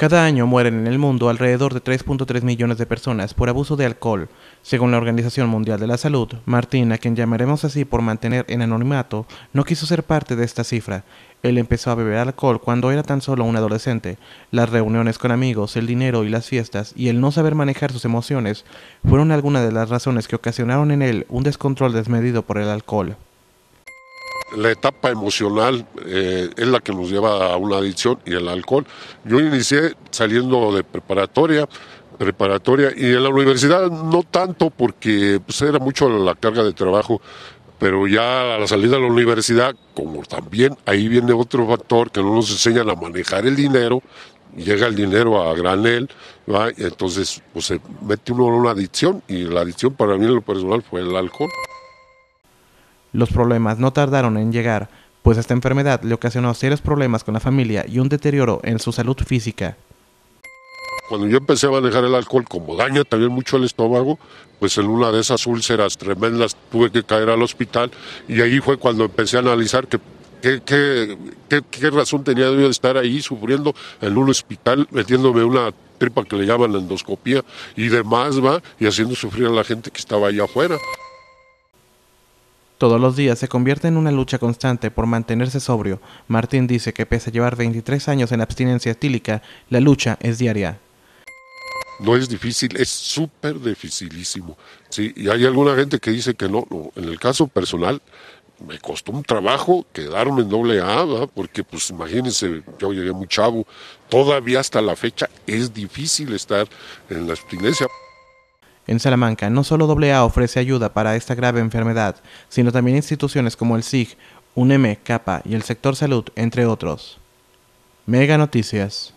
Cada año mueren en el mundo alrededor de 3.3 millones de personas por abuso de alcohol, según la Organización Mundial de la Salud. Martín, a quien llamaremos así por mantener en anonimato, no quiso ser parte de esta cifra. Él empezó a beber alcohol cuando era tan solo un adolescente. Las reuniones con amigos, el dinero y las fiestas, y el no saber manejar sus emociones, fueron algunas de las razones que ocasionaron en él un descontrol desmedido por el alcohol la etapa emocional eh, es la que nos lleva a una adicción y el alcohol. Yo inicié saliendo de preparatoria, preparatoria y en la universidad no tanto porque pues, era mucho la carga de trabajo, pero ya a la salida de la universidad, como también ahí viene otro factor que no nos enseñan a manejar el dinero, llega el dinero a granel, entonces pues, se mete uno en una adicción y la adicción para mí en lo personal fue el alcohol. Los problemas no tardaron en llegar, pues esta enfermedad le ocasionó serios problemas con la familia y un deterioro en su salud física. Cuando yo empecé a manejar el alcohol, como daña también mucho el estómago, pues en una de esas úlceras tremendas tuve que caer al hospital y ahí fue cuando empecé a analizar qué, razón tenía yo de estar ahí sufriendo en un hospital, metiéndome una tripa que le llaman endoscopía y demás, va, y haciendo sufrir a la gente que estaba allá afuera? Todos los días se convierte en una lucha constante por mantenerse sobrio. Martín dice que pese a llevar 23 años en abstinencia tílica, la lucha es diaria. No es difícil, es súper dificilísimo. Sí, y hay alguna gente que dice que no, En el caso personal, me costó un trabajo quedarme en doble A, porque pues imagínense, yo llegué muy chavo, todavía hasta la fecha es difícil estar en la abstinencia. En Salamanca, no solo AA ofrece ayuda para esta grave enfermedad, sino también instituciones como el SIG, UNEME, CAPA y el sector salud, entre otros. Mega Noticias.